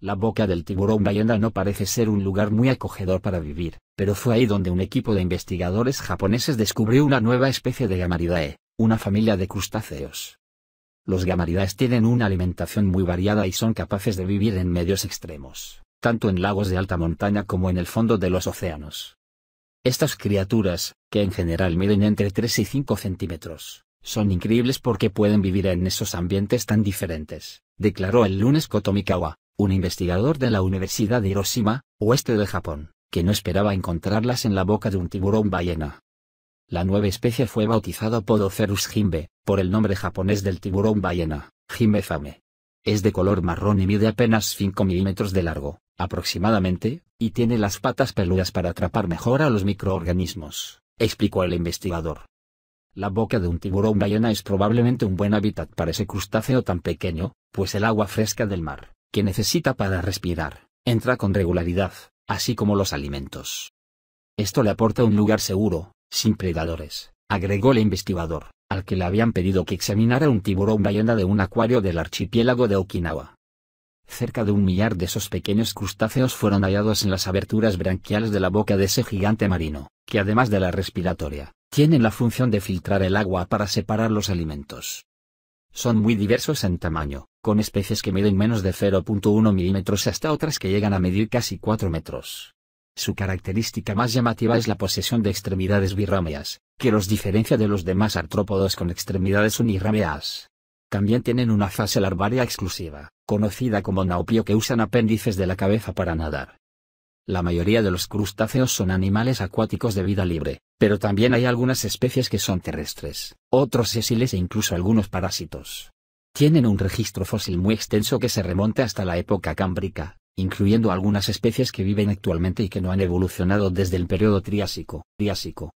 La boca del tiburón ballena no parece ser un lugar muy acogedor para vivir, pero fue ahí donde un equipo de investigadores japoneses descubrió una nueva especie de Gamaridae, una familia de crustáceos. Los Gamaridaes tienen una alimentación muy variada y son capaces de vivir en medios extremos, tanto en lagos de alta montaña como en el fondo de los océanos. Estas criaturas, que en general miden entre 3 y 5 centímetros, son increíbles porque pueden vivir en esos ambientes tan diferentes, declaró el lunes Kotomikawa un investigador de la Universidad de Hiroshima, oeste de Japón, que no esperaba encontrarlas en la boca de un tiburón ballena. La nueva especie fue bautizada Podocerus jimbe, por el nombre japonés del tiburón ballena, jimbezame. Es de color marrón y mide apenas 5 milímetros de largo, aproximadamente, y tiene las patas peludas para atrapar mejor a los microorganismos, explicó el investigador. La boca de un tiburón ballena es probablemente un buen hábitat para ese crustáceo tan pequeño, pues el agua fresca del mar que necesita para respirar, entra con regularidad, así como los alimentos. Esto le aporta un lugar seguro, sin predadores, agregó el investigador, al que le habían pedido que examinara un tiburón ballena de un acuario del archipiélago de Okinawa. Cerca de un millar de esos pequeños crustáceos fueron hallados en las aberturas branquiales de la boca de ese gigante marino, que además de la respiratoria, tienen la función de filtrar el agua para separar los alimentos. Son muy diversos en tamaño, con especies que miden menos de 0.1 milímetros hasta otras que llegan a medir casi 4 metros. Su característica más llamativa es la posesión de extremidades birrámeas, que los diferencia de los demás artrópodos con extremidades unirrámeas. También tienen una fase larvaria exclusiva, conocida como naupio que usan apéndices de la cabeza para nadar. La mayoría de los crustáceos son animales acuáticos de vida libre, pero también hay algunas especies que son terrestres, otros sésiles e incluso algunos parásitos. Tienen un registro fósil muy extenso que se remonta hasta la época cámbrica, incluyendo algunas especies que viven actualmente y que no han evolucionado desde el período Triásico. Triásico.